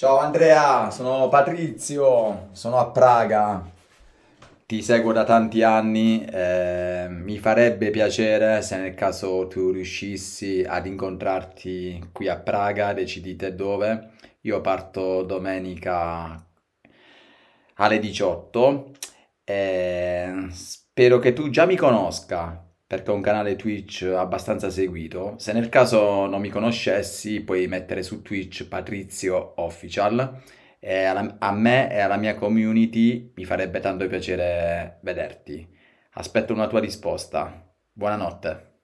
Ciao Andrea, sono Patrizio, sono a Praga, ti seguo da tanti anni, eh, mi farebbe piacere se nel caso tu riuscissi ad incontrarti qui a Praga, decidite dove. Io parto domenica alle 18 e eh, spero che tu già mi conosca, perché ho un canale Twitch abbastanza seguito. Se nel caso non mi conoscessi, puoi mettere su Twitch Patrizio Official. E a me e alla mia community mi farebbe tanto piacere vederti. Aspetto una tua risposta. Buonanotte.